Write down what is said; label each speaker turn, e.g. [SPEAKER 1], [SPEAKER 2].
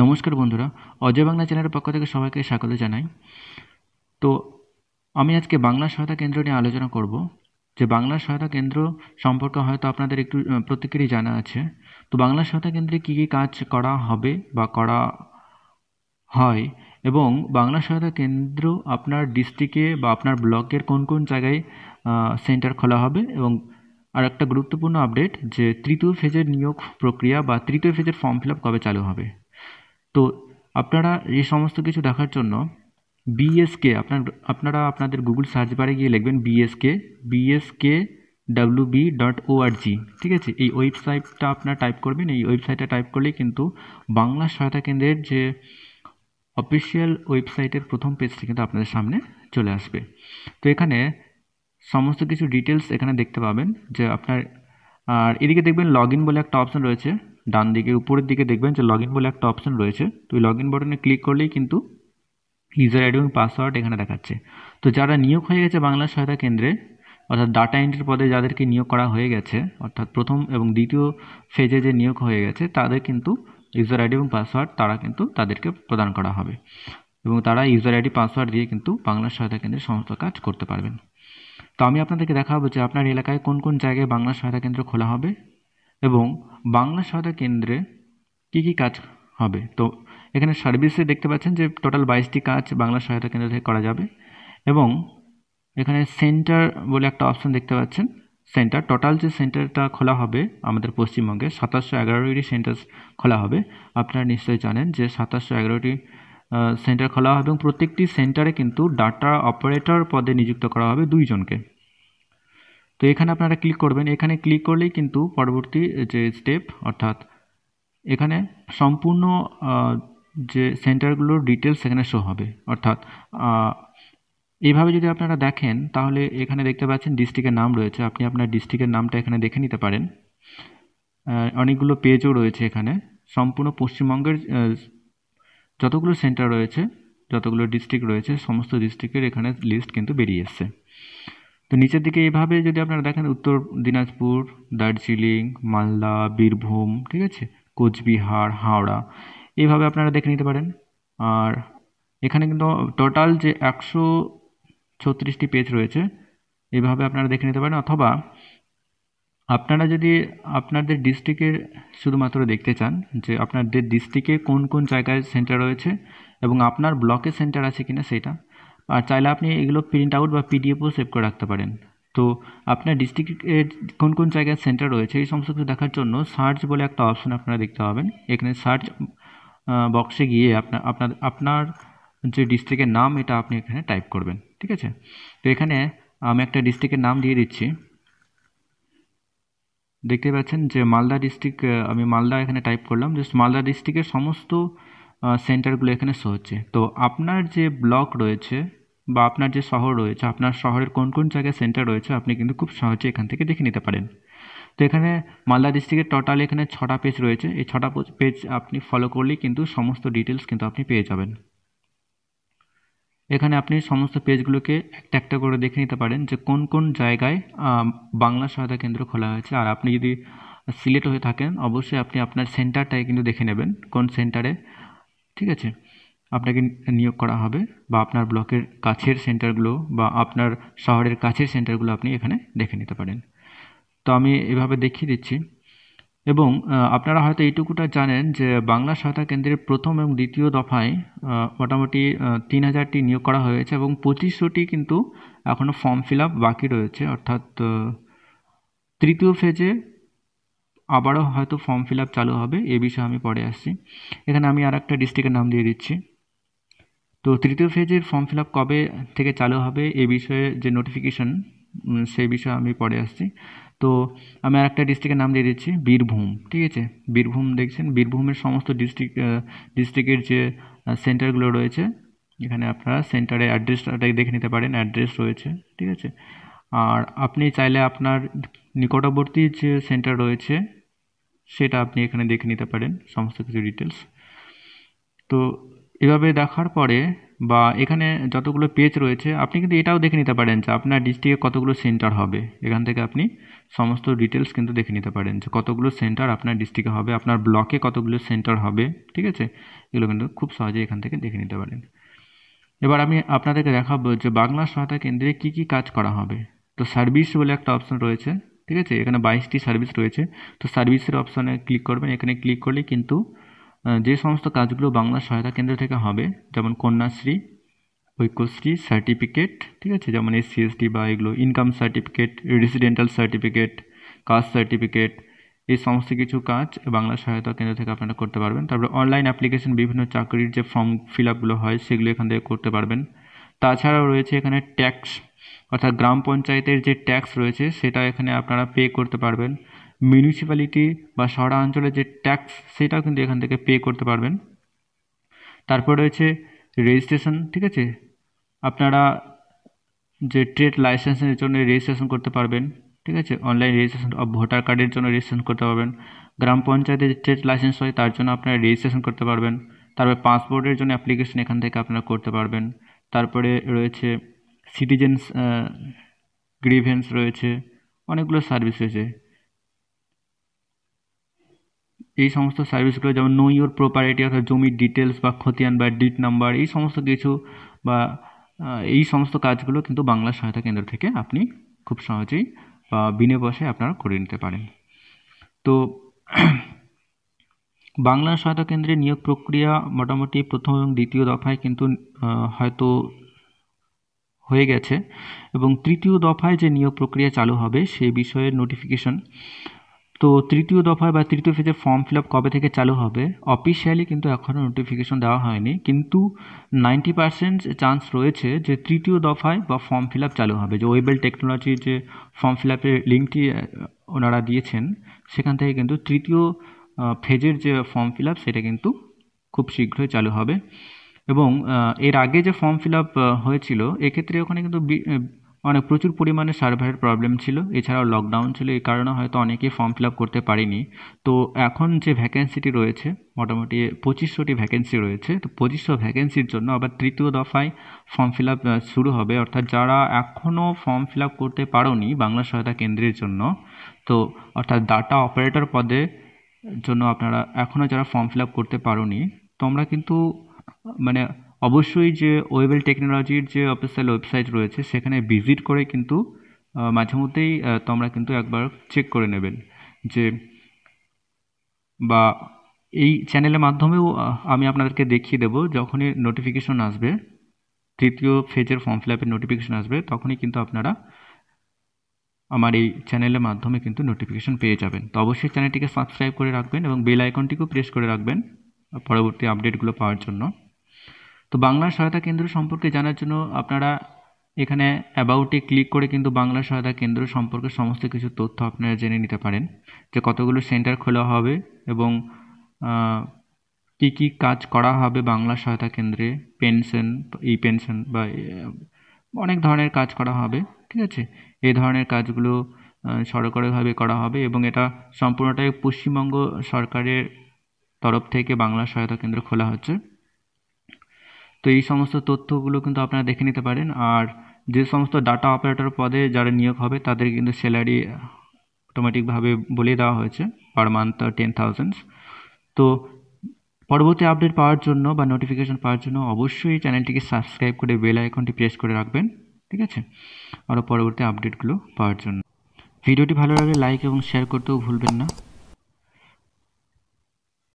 [SPEAKER 1] নমস্কার বন্ধুরা অজয় বাংলা চ্যানেলের পক্ষ থেকে সবাইকে স্বাগত জানাই তো আমি আজকে বাংলা সহায়তা কেন্দ্র নিয়ে আলোচনা করব যে বাংলা সহায়তা কেন্দ্র সম্পর্কে হয়তো আপনাদের একটু প্রত্যেকেরই জানা আছে তো বাংলা সহায়তা কেন্দ্রে কী কী কাজ করা হবে বা করা হয় এবং বাংলা সহায়তা কেন্দ্র আপনার ডিস্ট্রিক্টে বা আপনার ব্লকের কোন কোন জায়গায় সেন্টার খোলা হবে এবং আর একটা গুরুত্বপূর্ণ আপডেট যে তৃতীয় ফেজের নিয়োগ প্রক্রিয়া বা তৃতীয় ফেজের ফর্ম ফিল কবে চালু হবে তো আপনারা এই সমস্ত কিছু দেখার জন্য বিএসকে আপনার আপনারা আপনাদের গুগল সার্চ বারে গিয়ে লিখবেন BSK BSK W B dot ORG ঠিক আছে এই ওয়েবসাইটটা আপনারা টাইপ করবেন এই ওয়েবসাইটটা টাইপ করলেই কিন্তু বাংলা সহায়তা কেন্দ্রের যে অফিসিয়াল ওয়েবসাইটের প্রথম পেজটি কিন্তু আপনাদের সামনে চলে আসবে তো এখানে সমস্ত কিছু ডিটেলস এখানে দেখতে পাবেন যে আপনার আর এদিকে দেখবেন লগ বলে একটা অপশন রয়েছে ডান দিকে উপরের দিকে দেখবেন যে লগ ইন বলে একটা অপশন রয়েছে তো লগ ইন বাটনে ক্লিক করলেই কিন্তু ইউজার আইডি এবং পাসওয়ার্ড এখানে দেখাচ্ছে তো যারা নিয়োগ হয়ে গেছে বাংলা সহায়তা কেন্দ্রে অর্থাৎ ডাটা এন্ট্রির পদে যাদেরকে নিয়োগ করা হয়ে গেছে অর্থাৎ প্রথম এবং দ্বিতীয় ফেজে যে নিয়োগ হয়ে গেছে তাদের কিন্তু ইউজার আইডি এবং পাসওয়ার্ড তারা কিন্তু তাদেরকে প্রদান করা হবে এবং তারা ইউজার আইডি পাসওয়ার্ড দিয়ে কিন্তু বাংলা সহায়তা কেন্দ্রের সমস্ত কাজ করতে পারবেন তো আমি আপনাদেরকে দেখাবো যে আপনার এলাকায় কোন কোন জায়গায় বাংলা সহায়তা কেন্দ্র খোলা হবে এবং বাংলা সহায়তা কেন্দ্রে কি কি কাজ হবে তো এখানে সার্ভিসে দেখতে পাচ্ছেন যে টোটাল বাইশটি কাজ বাংলা সহায়তা কেন্দ্র থেকে করা যাবে এবং এখানে সেন্টার বলে একটা অপশন দেখতে পাচ্ছেন সেন্টার টোটাল যে সেন্টারটা খোলা হবে আমাদের পশ্চিমবঙ্গে সাতাশশো এগারোটি সেন্টার খোলা হবে আপনারা নিশ্চয়ই জানেন যে সাতাশশো এগারোটি সেন্টার খোলা হবে এবং প্রত্যেকটি সেন্টারে কিন্তু ডাটা অপারেটর পদে নিযুক্ত করা হবে দুইজনকে তো এখানে আপনারা ক্লিক করবেন এখানে ক্লিক করলেই কিন্তু পরবর্তী যে স্টেপ অর্থাৎ এখানে সম্পূর্ণ যে সেন্টারগুলোর ডিটেলস এখানে শো হবে অর্থাৎ এইভাবে যদি আপনারা দেখেন তাহলে এখানে দেখতে পাচ্ছেন ডিস্ট্রিক্টের নাম রয়েছে আপনি আপনার ডিস্ট্রিক্টের নামটা এখানে দেখে নিতে পারেন অনেকগুলো পেজও রয়েছে এখানে সম্পূর্ণ পশ্চিমবঙ্গের যতগুলো সেন্টার রয়েছে যতগুলো ডিস্ট্রিক্ট রয়েছে সমস্ত ডিস্ট্রিক্টের এখানে লিস্ট কিন্তু বেরিয়ে এসছে তো নিচের দিকে এভাবে যদি আপনারা দেখেন উত্তর দিনাজপুর দার্জিলিং মালদা বীরভূম ঠিক আছে কোচবিহার হাওড়া এইভাবে আপনারা দেখে নিতে পারেন আর এখানে কিন্তু টোটাল যে একশো ছত্রিশটি পেজ রয়েছে এভাবে আপনারা দেখে নিতে পারেন অথবা আপনারা যদি আপনাদের ডিস্ট্রিক্টের শুধুমাত্র দেখতে চান যে আপনাদের ডিস্ট্রিক্টে কোন কোন জায়গায় সেন্টার রয়েছে এবং আপনার ব্লকে সেন্টার আছে কিনা সেটা আর চাইলে আপনি এগুলো প্রিন্ট আউট বা পিডিএফও সেভ করে রাখতে পারেন তো আপনার ডিস্ট্রিক্টের কোন কোন জায়গায় সেন্টার রয়েছে এই সমস্ত কিছু দেখার জন্য সার্চ বলে একটা অপশন আপনারা দেখতে পাবেন এখানে সার্চ বক্সে গিয়ে আপনার আপনার আপনার যে ডিস্ট্রিক্টের নাম এটা আপনি এখানে টাইপ করবেন ঠিক আছে তো এখানে আমি একটা ডিস্ট্রিক্টের নাম দিয়ে দিচ্ছি দেখতে পাচ্ছেন যে মালদা ডিস্ট্রিক্ট আমি মালদা এখানে টাইপ করলাম জাস্ট মালদা ডিস্ট্রিক্টের সমস্ত সেন্টারগুলো এখানে শো হচ্ছে তো আপনার যে ব্লক রয়েছে বা আপনার যে শহর রয়েছে আপনার শহরের কোন কোন জায়গায় সেন্টার রয়েছে আপনি কিন্তু খুব সহজে এখান থেকে দেখে নিতে পারেন তো এখানে মালদা ডিস্ট্রিক্টের টোটাল এখানে ছটা পেজ রয়েছে এই ছটা পেজ আপনি ফলো করলেই কিন্তু সমস্ত ডিটেলস কিন্তু আপনি পেয়ে যাবেন এখানে আপনি সমস্ত পেজগুলোকে একটা একটা করে দেখে নিতে পারেন যে কোন কোন জায়গায় বাংলা সহায়তা কেন্দ্র খোলা হয়েছে আর আপনি যদি সিলেক্ট হয়ে থাকেন অবশ্যই আপনি আপনার সেন্টারটাই কিন্তু দেখে নেবেন কোন সেন্টারে ঠিক আছে আপনাকে নিয়োগ করা হবে বা আপনার ব্লকের কাছের সেন্টারগুলো বা আপনার শহরের কাছের সেন্টারগুলো আপনি এখানে দেখে নিতে পারেন তো আমি এভাবে দেখিয়ে দিচ্ছি এবং আপনারা হয়তো এইটুকুটা জানেন যে বাংলা সহায়তা কেন্দ্রের প্রথম এবং দ্বিতীয় দফায় মোটামুটি তিন হাজারটি নিয়োগ করা হয়েছে এবং পঁচিশশোটি কিন্তু এখনও ফর্ম ফিল বাকি রয়েছে অর্থাৎ তৃতীয় ফেজে আবারও হয়তো ফর্ম ফিল চালু হবে এ বিষয়ে আমি পরে আসছি এখানে আমি আর একটা ডিস্ট্রিক্টের নাম দিয়ে দিচ্ছি তো তৃতীয় ফেজের ফর্ম ফিল কবে থেকে চালু হবে এ বিষয়ে যে নোটিফিকেশন সেই বিষয়ে আমি পরে আসছি তো আমি আর একটা ডিস্ট্রিক্টের নাম দিয়ে দিচ্ছি বীরভূম ঠিক আছে বীরভূম দেখছেন বীরভূমের সমস্ত ডিস্ট্রিক্ট ডিস্ট্রিক্টের যে সেন্টারগুলো রয়েছে এখানে আপনারা সেন্টারে অ্যাড্রেসটাকে দেখে নিতে পারেন অ্যাড্রেস রয়েছে ঠিক আছে আর আপনি চাইলে আপনার নিকটবর্তী যে সেন্টার রয়েছে সেটা আপনি এখানে দেখে নিতে পারেন সমস্ত কিছু ডিটেলস তো এভাবে দেখার পরে বা এখানে যতগুলো পেজ রয়েছে আপনি কিন্তু এটাও দেখে নিতে পারেন যে আপনার ডিস্ট্রিক্টে কতগুলো সেন্টার হবে এখান থেকে আপনি সমস্ত ডিটেলস কিন্তু দেখে নিতে পারেন যে কতগুলো সেন্টার আপনার ডিস্ট্রিক্টে হবে আপনার ব্লকে কতগুলো সেন্টার হবে ঠিক আছে এগুলো কিন্তু খুব সহজে এখান থেকে দেখে নিতে পারেন এবার আমি আপনাদেরকে দেখাবো যে বাংলা সহায়তা কেন্দ্রে কি কি কাজ করা হবে তো সার্ভিস বলে একটা অপশন রয়েছে ঠিক আছে এখানে বাইশটি সার্ভিস রয়েছে তো সার্ভিসের অপশানে ক্লিক করবেন এখানে ক্লিক করলে কিন্তু যে সমস্ত কাজগুলো বাংলা সহায়তা কেন্দ্র থেকে হবে যেমন কন্যাশ্রী ঐক্যশ্রী সার্টিফিকেট ঠিক আছে যেমন এসসি এসটি বা এগুলো income certificate residential certificate caste certificate এই সমস্ত কিছু কাজ বাংলা সহায়তা কেন্দ্র থেকে আপনারা করতে পারবেন তারপরে অনলাইন অ্যাপ্লিকেশন বিভিন্ন চাকরির যে ফর্ম ফিল আপগুলো হয় সেগুলো এখান থেকে করতে পারবেন তাছাড়াও রয়েছে এখানে ট্যাক্স অর্থাৎ গ্রাম পঞ্চায়েতের যে ট্যাক্স রয়েছে সেটা এখানে আপনারা পে করতে পারবেন মিউনিসিপ্যালিটি বা শহরাঞ্চলে যে ট্যাক্স সেটাও কিন্তু এখান থেকে পে করতে পারবেন তারপর রয়েছে রেজিস্ট্রেশন ঠিক আছে আপনারা যে ট্রেড লাইসেন্সের জন্য রেজিস্ট্রেশন করতে পারবেন ঠিক আছে অনলাইন রেজিস্ট্রেশন ভোটার কার্ডের জন্য রেজিস্ট্রেশন করতে পারবেন গ্রাম পঞ্চায়েতে যে ট্রেড লাইসেন্স হয় তার জন্য আপনারা রেজিস্ট্রেশন করতে পারবেন তারপর পাসপোর্টের জন্য অ্যাপ্লিকেশন এখান থেকে আপনারা করতে পারবেন তারপরে রয়েছে সিটিজেন্স গ্রিভেন্স রয়েছে অনেকগুলো সার্ভিস রয়েছে এই সমস্ত সার্ভিসগুলো যেমন নো ইউর প্রপার্টি অর্থাৎ জমির ডিটেলস বা খতিয়ান বা ডিট নাম্বার এই সমস্ত কিছু বা এই সমস্ত কাজগুলো কিন্তু বাংলা সহায়তা কেন্দ্র থেকে আপনি খুব সহজেই বা বিনে পয়সায় আপনারা করে নিতে পারেন তো বাংলা সহায়তা কেন্দ্রে নিয়োগ প্রক্রিয়া মোটামুটি প্রথম এবং দ্বিতীয় দফায় কিন্তু হয়তো হয়ে গেছে এবং তৃতীয় দফায় যে নিয়োগ প্রক্রিয়া চালু হবে সেই বিষয়ে নোটিফিকেশন তো তৃতীয় দফায় বা তৃতীয় ফেজের ফর্ম ফিল আপ কবে থেকে চালু হবে অফিসিয়ালি কিন্তু এখনও নোটিফিকেশন দেওয়া হয়নি কিন্তু নাইনটি পার্সেন্ট চান্স রয়েছে যে তৃতীয় দফায় বা ফর্ম ফিল আপ চালু হবে যে ওয়েবেল টেকনোলজির যে ফর্ম ফিল আপের লিঙ্কটি ওনারা দিয়েছেন সেখান থেকে কিন্তু তৃতীয় ফেজের যে ফর্ম ফিল সেটা কিন্তু খুব শীঘ্রই চালু হবে এবং এর আগে যে ফর্ম ফিল হয়েছিল এক্ষেত্রে ওখানে কিন্তু অনেক মানে প্রচুর পরিমাণে সার্ভারের প্রবলেম ছিল এছাড়াও লকডাউন ছিল এই কারণে হয়তো অনেকেই ফর্ম ফিল করতে পারেনি তো এখন যে ভ্যাকেন্সিটি রয়েছে মোটামুটি পঁচিশশোটি ভ্যাকেন্সি রয়েছে তো পঁচিশশো ভ্যাকেন্সির জন্য আবার তৃতীয় দফায় ফর্ম ফিল শুরু হবে অর্থাৎ যারা এখনও ফর্ম ফিল করতে পারোনি বাংলা সহায়তা কেন্দ্রের জন্য তো অর্থাৎ ডাটা অপারেটর পদে জন্য আপনারা এখনও যারা ফর্ম ফিল আপ করতে পারোনি তোমরা কিন্তু মানে অবশ্যই যে ওয়েবেল টেকনোলজির যে অফিসিয়াল ওয়েবসাইট রয়েছে সেখানে ভিজিট করে কিন্তু মাঝে মধ্যেই তোমরা কিন্তু একবার চেক করে নেবেন যে বা এই চ্যানেলের মাধ্যমেও আমি আপনাদেরকে দেখিয়ে দেবো যখনই নোটিফিকেশন আসবে তৃতীয় ফেজের ফর্ম ফিল আপের নোটিফিকেশন আসবে তখনই কিন্তু আপনারা আমার এই চ্যানেলের মাধ্যমে কিন্তু নোটিফিকেশন পেয়ে যাবেন তো অবশ্যই চ্যানেলটিকে সাবস্ক্রাইব করে রাখবেন এবং বেল আইকনটিকেও প্রেস করে রাখবেন পরবর্তী আপডেটগুলো পাওয়ার জন্য তো বাংলা সহায়তা কেন্দ্র সম্পর্কে জানার জন্য আপনারা এখানে অ্যাবাউটে ক্লিক করে কিন্তু বাংলা সহায়তা কেন্দ্র সম্পর্কে সমস্ত কিছু তথ্য আপনারা জেনে নিতে পারেন যে কতগুলো সেন্টার খোলা হবে এবং কি কি কাজ করা হবে বাংলা সহায়তা কেন্দ্রে পেনশন ই পেনশন বা অনেক ধরনের কাজ করা হবে ঠিক আছে এই ধরনের কাজগুলো সরকারিভাবে করা হবে এবং এটা সম্পূর্ণটাই পশ্চিমবঙ্গ সরকারের তরফ থেকে বাংলা সহায়তা কেন্দ্র খোলা হচ্ছে তো এই সমস্ত তথ্যগুলো কিন্তু আপনারা দেখে নিতে পারেন আর যে সমস্ত ডাটা অপারেটর পদে যারা নিয়োগ হবে তাদের কিন্তু স্যালারি অটোমেটিকভাবে বলে দেওয়া হয়েছে পার মান্থ টেন থাউজেন্ডস তো পরবর্তী আপডেট পাওয়ার জন্য বা নোটিফিকেশন পাওয়ার জন্য অবশ্যই চ্যানেলটিকে সাবস্ক্রাইব করে বেল আইকনটি প্রেস করে রাখবেন ঠিক আছে আরও পরবর্তী আপডেটগুলো পাওয়ার জন্য ভিডিওটি ভালো লাগলে লাইক এবং শেয়ার করতেও ভুলবেন না